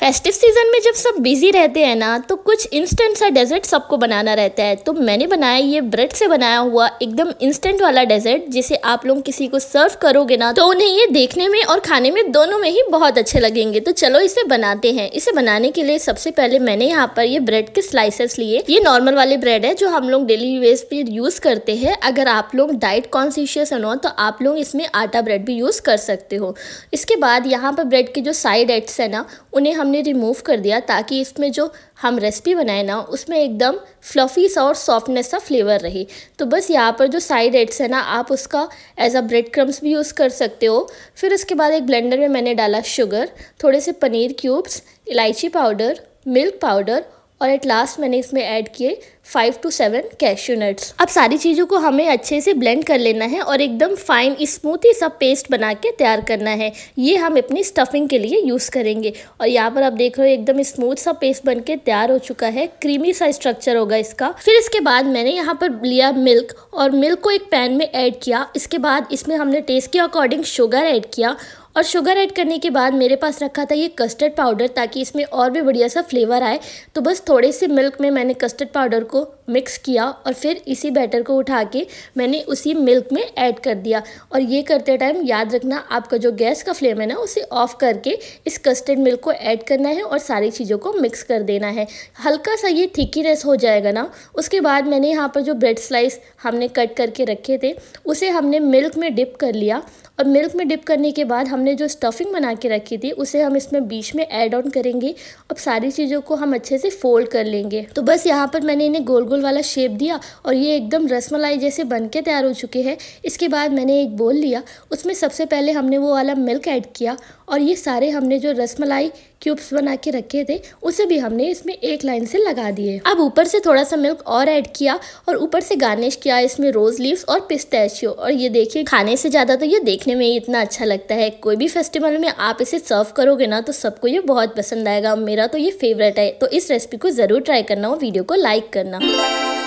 festive season में जब सब बिज़ी रहते हैं ना तो कुछ इंस्टेंट सा डेजर्ट सबको बनाना रहता है तो मैंने बनाया ये ब्रेड से बनाया हुआ एकदम इंस्टेंट वाला डेजर्ट जिसे आप लोग किसी को सर्व करोगे ना तो उन्हें ये देखने में और खाने में दोनों में ही बहुत अच्छे लगेंगे तो चलो इसे बनाते हैं इसे बनाने के लिए सबसे पहले मैंने यहाँ पर ये ब्रेड के स्लाइसेस लिए ये नॉर्मल वाले ब्रेड है जो हम लोग डेली वेज पे यूज़ करते हैं अगर आप लोग डाइट कॉन्सियस हो तो आप लोग इसमें आटा ब्रेड भी यूज़ कर सकते हो इसके बाद यहाँ पर ब्रेड के जो साइड एड्स है ना उन्हें हम हमने रिमूव कर दिया ताकि इसमें जो हम रेसिपी बनाए ना उसमें एकदम फ्लफ़ी सा और सॉफ्टनेस सा फ्लेवर रहे तो बस यहाँ पर जो साइड एड्स है ना आप उसका एज अ ब्रेड क्रम्स भी यूज़ कर सकते हो फिर उसके बाद एक ब्लेंडर में मैंने डाला शुगर थोड़े से पनीर क्यूब्स इलायची पाउडर मिल्क पाउडर और एट लास्ट मैंने इसमें ऐड किए five to seven cashew nuts अब सारी चीज़ों को हमें अच्छे से ब्लेंड कर लेना है और एकदम फाइन स्मूथी सा पेस्ट बना के तैयार करना है ये हम अपनी स्टफिंग के लिए यूज़ करेंगे और यहाँ पर आप देख रहे हो एकदम स्मूथ सा पेस्ट बन के तैयार हो चुका है क्रीमी सा स्ट्रक्चर होगा इसका फिर इसके बाद मैंने यहाँ पर लिया मिल्क और मिल्क को एक पैन में ऐड किया इसके बाद इसमें हमने टेस्ट के अकॉर्डिंग शुगर ऐड किया और शुगर ऐड करने के बाद मेरे पास रखा था ये कस्टर्ड पाउडर ताकि इसमें और भी बढ़िया सा फ्लेवर आए तो बस थोड़े से मिल्क में मैंने कस्टर्ड पाउडर को मिक्स किया और फिर इसी बैटर को उठा के मैंने उसी मिल्क में ऐड कर दिया और ये करते टाइम याद रखना आपका जो गैस का फ्लेम है ना उसे ऑफ़ करके इस कस्टर्ड मिल्क को ऐड करना है और सारी चीज़ों को मिक्स कर देना है हल्का सा ये थिकीनेस हो जाएगा ना उसके बाद मैंने यहाँ पर जो ब्रेड स्लाइस हमने कट करके रखे थे उसे हमने मिल्क में डिप कर लिया और मिल्क में डिप करने के बाद हम हमने जो स्टफिंग बना के रखी थी उसे हम इसमें बीच में ऐड ऑन करेंगे अब सारी चीज़ों को हम अच्छे से फोल्ड कर लेंगे तो बस यहाँ पर मैंने इन्हें गोल गोल वाला शेप दिया और ये एकदम रसमलाई जैसे बन के तैयार हो चुके हैं इसके बाद मैंने एक बोल लिया उसमें सबसे पहले हमने वो वाला मिल्क ऐड किया और ये सारे हमने जो रसमलाई क्यूब्स बना के रखे थे उसे भी हमने इसमें एक लाइन से लगा दिए अब ऊपर से थोड़ा सा मिल्क और ऐड किया और ऊपर से गार्निश किया इसमें रोज़ लीव्स और पिस्तैशियो और ये देखिए खाने से ज़्यादा तो ये देखने में ही इतना अच्छा लगता है कोई भी फेस्टिवल में आप इसे सर्व करोगे ना तो सबको ये बहुत पसंद आएगा मेरा तो ये फेवरेट है तो इस रेसिपी को ज़रूर ट्राई करना और वीडियो को लाइक करना